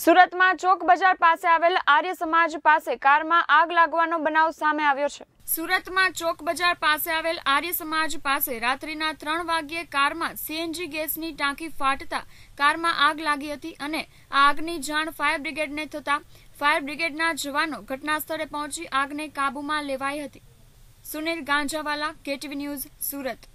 સુરતમાં ચોક બજાર પાસે આવેલ આર્ય સમાજ પાસે કારમાં આગ લાગવાનો બનાવ સામે આવ્યો છે સુરતમાં ચોક બજાર પાસે આવેલ આર્ય સમાજ પાસે રાત્રિના ત્રણ વાગ્યે કારમાં સીએનજી ગેસની ટાંકી ફાટતા કારમાં આગ લાગી હતી અને આ આગની જાણ ફાયર બ્રિગેડને થતાં ફાયર બ્રિગેડના જવાનો ઘટનાસ્થળે પહોંચી આગને કાબૂમાં લેવાઈ હતી સુનિલ ગાંજાવાલા કેટીવી ન્યૂઝ સુરત